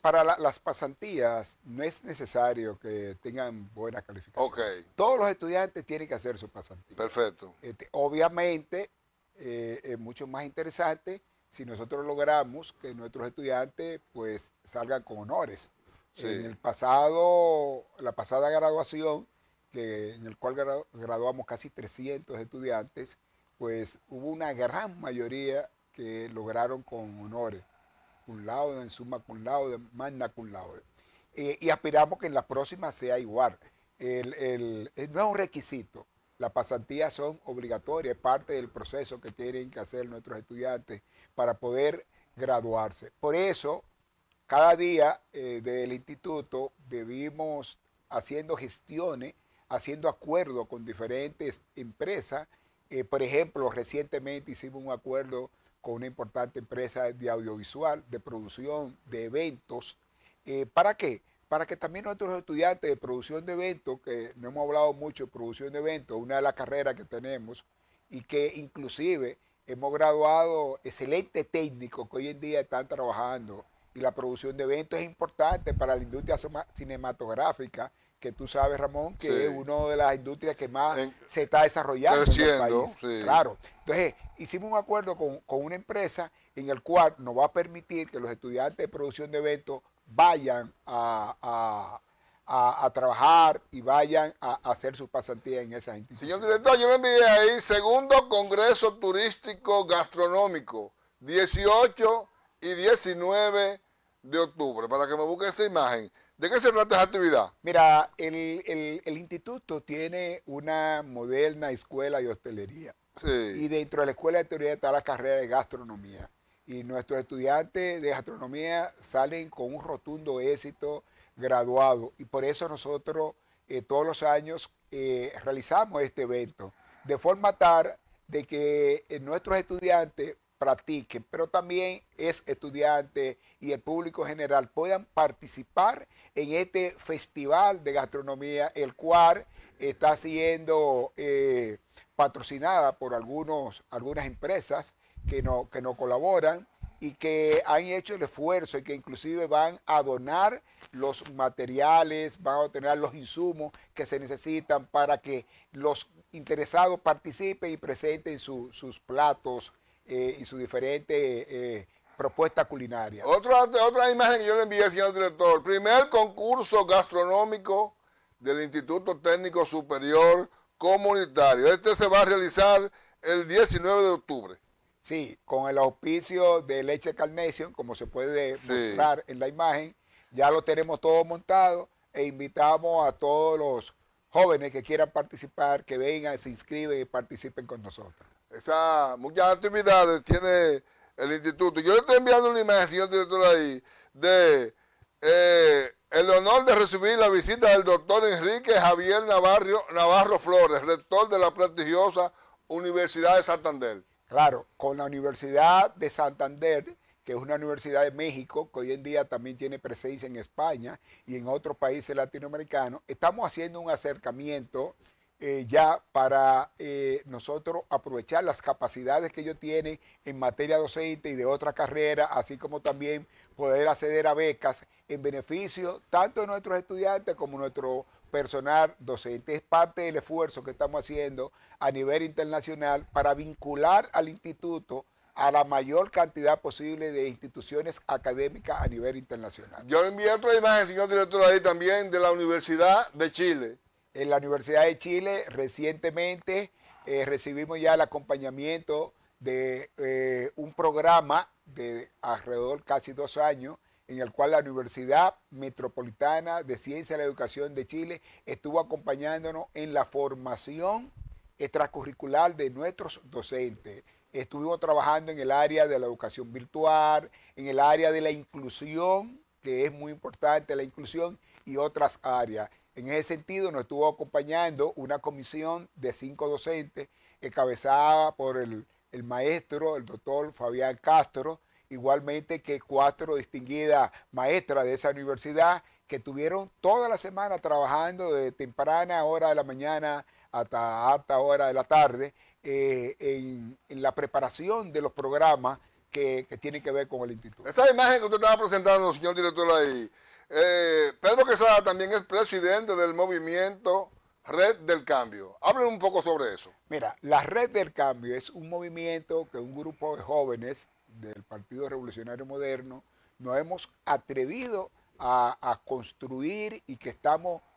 para las pasantías no es necesario que tengan buena calificación. Todos los estudiantes tienen que hacer su pasantía. Perfecto. Este, obviamente, eh, es mucho más interesante si nosotros logramos que nuestros estudiantes pues salgan con honores. En el pasado, la pasada graduación, en el cual graduamos casi 300 estudiantes, pues hubo una gran mayoría que lograron con honores cum laude, en summa cum laude, magna cum laude. Eh, y aspiramos que en la próxima sea igual. El, no es un requisito, las pasantías son obligatorias, es parte del proceso que tienen que hacer nuestros estudiantes para poder graduarse. Por eso, cada día eh, del instituto debimos haciendo gestiones, haciendo acuerdos con diferentes empresas. Eh, por ejemplo, recientemente hicimos un acuerdo con una importante empresa de audiovisual, de producción, de eventos. Eh, ¿Para qué? Para que también nuestros estudiantes de producción de eventos, que no hemos hablado mucho de producción de eventos, una de las carreras que tenemos, y que inclusive hemos graduado excelentes técnicos que hoy en día están trabajando y la producción de eventos es importante para la industria cinematográfica que tú sabes, Ramón, que es una de las industrias que más se está desarrollando creciendo, en el país. Claro. Entonces, hicimos un acuerdo con, una empresa en el cual nos va a permitir que los estudiantes de producción de eventos vayan a, a, trabajar y vayan a, hacer sus pasantías en esa instituciones. Señor director, yo me envié ahí, segundo Congreso Turístico Gastronómico, 18 y 19 de octubre, para que me busque esa imagen. ¿De qué se trata esa actividad? Mira, el, el, instituto tiene una moderna escuela de hostelería. Y dentro de la escuela de teoría está la carrera de gastronomía. Y nuestros estudiantes de gastronomía salen con un rotundo éxito graduado. Y por eso nosotros eh, todos los años eh, realizamos este evento. De forma tal de que eh, nuestros estudiantes practiquen, pero también es estudiante y el público general puedan participar en este festival de gastronomía, el cual está siendo eh, patrocinada por algunos, algunas empresas que no, que no colaboran y que han hecho el esfuerzo y que inclusive van a donar los materiales, van a tener los insumos que se necesitan para que los interesados participen y presenten sus platos eh, y sus diferentes eh, propuestas culinarias. Otra, otra imagen que yo le envié, señor director. Primer concurso gastronómico del Instituto Técnico Superior Comunitario. Este se va a realizar el 19 de octubre. Sí, con el auspicio de Leche Carnation, como se puede mostrar en la imagen, ya lo tenemos todo montado e invitamos a todos los jóvenes que quieran participar, que vengan, se inscriben y participen con nosotros. Esa, muchas actividades tiene el instituto. Yo le estoy enviando una imagen, señor director, ahí, de eh, el honor de recibir la visita del doctor Enrique Javier Navarro, Navarro Flores, rector de la prestigiosa Universidad de Santander. Claro, con la Universidad de Santander, que es una universidad de México, que hoy en día también tiene presencia en España y en otros países latinoamericanos, estamos haciendo un acercamiento eh, ya para eh, nosotros aprovechar las capacidades que ellos tienen en materia docente y de otra carrera, así como también poder acceder a becas en beneficio tanto de nuestros estudiantes como nuestro personal docente. Es parte del esfuerzo que estamos haciendo a nivel internacional para vincular al instituto a la mayor cantidad posible de instituciones académicas a nivel internacional. Yo le envié otra imagen, señor director, ahí también de la Universidad de Chile en la Universidad de Chile recientemente eh, recibimos ya el acompañamiento de eh, un programa de alrededor casi dos años en el cual la Universidad Metropolitana de Ciencia y la Educación de Chile estuvo acompañándonos en la formación extracurricular de nuestros docentes. Estuvimos trabajando en el área de la educación virtual, en el área de la inclusión, que es muy importante la inclusión, y otras áreas. En ese sentido, nos estuvo acompañando una comisión de cinco docentes encabezada por el, el maestro, el doctor Fabián Castro, igualmente que cuatro distinguidas maestras de esa universidad que tuvieron toda la semana trabajando de temprana hora de la mañana hasta alta hora de la tarde eh, en, la preparación de los programas que, que, tienen que ver con el instituto. Esa imagen que usted estaba presentando, señor director, ahí, eh, Pedro Quesada también es presidente del movimiento Red del Cambio. Háblen un poco sobre eso. Mira, la Red del Cambio es un movimiento que un grupo de jóvenes del Partido Revolucionario Moderno nos hemos atrevido a, a construir y que estamos